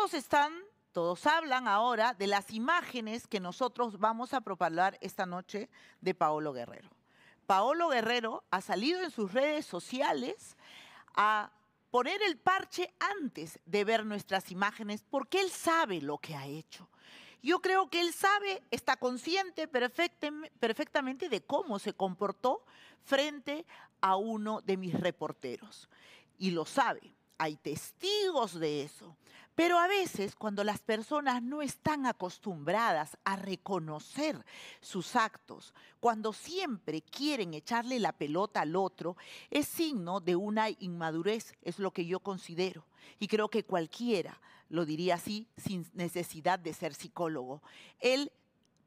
todos están, todos hablan ahora de las imágenes que nosotros vamos a propagar esta noche de Paolo Guerrero. Paolo Guerrero ha salido en sus redes sociales a poner el parche antes de ver nuestras imágenes porque él sabe lo que ha hecho. Yo creo que él sabe, está consciente perfectamente de cómo se comportó frente a uno de mis reporteros. Y lo sabe, hay testigos de eso. Pero a veces cuando las personas no están acostumbradas a reconocer sus actos, cuando siempre quieren echarle la pelota al otro, es signo de una inmadurez, es lo que yo considero. Y creo que cualquiera lo diría así sin necesidad de ser psicólogo. Él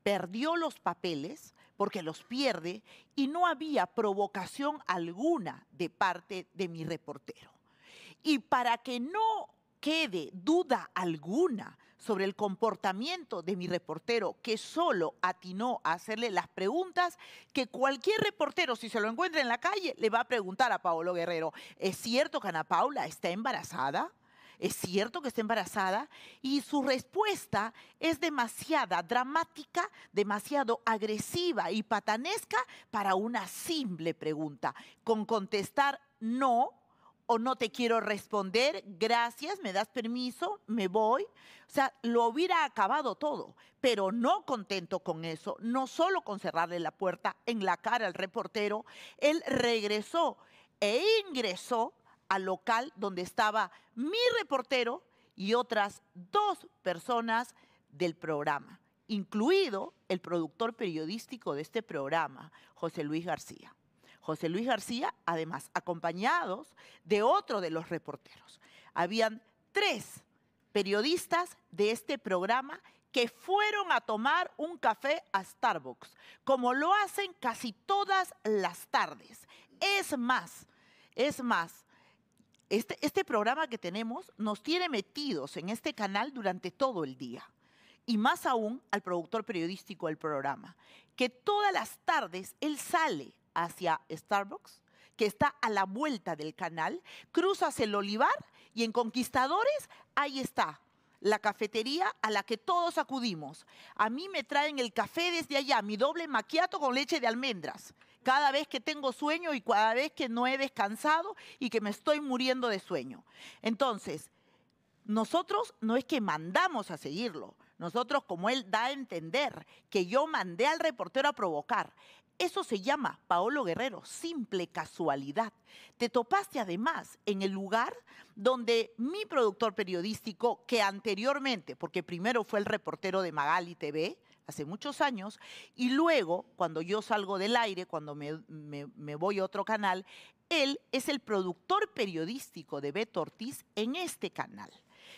perdió los papeles porque los pierde y no había provocación alguna de parte de mi reportero. Y para que no quede duda alguna sobre el comportamiento de mi reportero que solo atinó a hacerle las preguntas que cualquier reportero, si se lo encuentra en la calle, le va a preguntar a Paolo Guerrero, ¿es cierto que Ana Paula está embarazada? ¿Es cierto que está embarazada? Y su respuesta es demasiada dramática, demasiado agresiva y patanesca para una simple pregunta. Con contestar no, no te quiero responder, gracias, me das permiso, me voy. O sea, lo hubiera acabado todo, pero no contento con eso, no solo con cerrarle la puerta en la cara al reportero, él regresó e ingresó al local donde estaba mi reportero y otras dos personas del programa, incluido el productor periodístico de este programa, José Luis García. José Luis García, además acompañados de otro de los reporteros. Habían tres periodistas de este programa que fueron a tomar un café a Starbucks, como lo hacen casi todas las tardes. Es más, es más, este, este, programa que tenemos nos tiene metidos en este canal durante todo el día. Y más aún al productor periodístico del programa, que todas las tardes él sale hacia Starbucks, que está a la vuelta del canal, cruzas el olivar y en Conquistadores, ahí está, la cafetería a la que todos acudimos. A mí me traen el café desde allá, mi doble maquiato con leche de almendras. Cada vez que tengo sueño y cada vez que no he descansado y que me estoy muriendo de sueño. Entonces, nosotros no es que mandamos a seguirlo, nosotros, como él da a entender que yo mandé al reportero a provocar, eso se llama, Paolo Guerrero, simple casualidad. Te topaste además en el lugar donde mi productor periodístico, que anteriormente, porque primero fue el reportero de Magali TV, hace muchos años, y luego, cuando yo salgo del aire, cuando me, voy a otro canal, él es el productor periodístico de Beto Ortiz en este canal.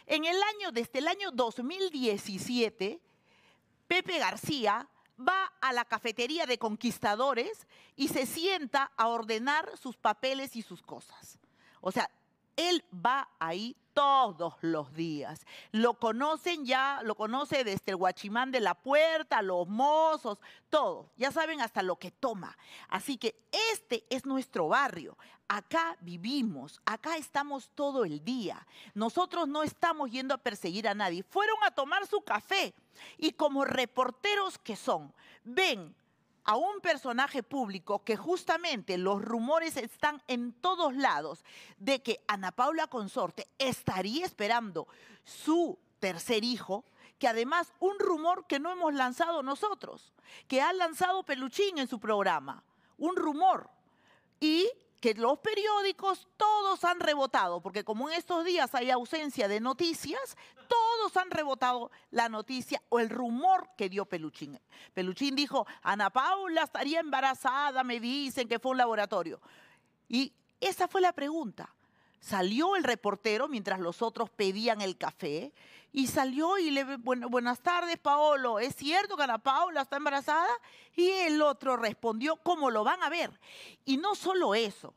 En el año, desde el año 2017, Pepe García va a la cafetería de conquistadores y se sienta a ordenar sus papeles y sus cosas. O sea, él va ahí todos los días. Lo conocen ya, lo conoce desde el guachimán de la puerta, los mozos, todo. Ya saben hasta lo que toma. Así que este es nuestro barrio. Acá vivimos, acá estamos todo el día. Nosotros no estamos yendo a perseguir a nadie. Fueron a tomar su café y como reporteros que son, ven a un personaje público que justamente los rumores están en todos lados de que Ana Paula Consorte estaría esperando su tercer hijo, que además un rumor que no hemos lanzado nosotros, que ha lanzado Peluchín en su programa, un rumor. Y que los periódicos todos han rebotado, porque como en estos días hay ausencia de noticias, han rebotado la noticia o el rumor que dio Peluchín. Peluchín dijo, Ana Paula estaría embarazada, me dicen que fue un laboratorio. Y esa fue la pregunta. Salió el reportero mientras los otros pedían el café y salió y le, dijo, buenas tardes Paolo, ¿es cierto que Ana Paula está embarazada? Y el otro respondió, ¿cómo lo van a ver? Y no solo eso,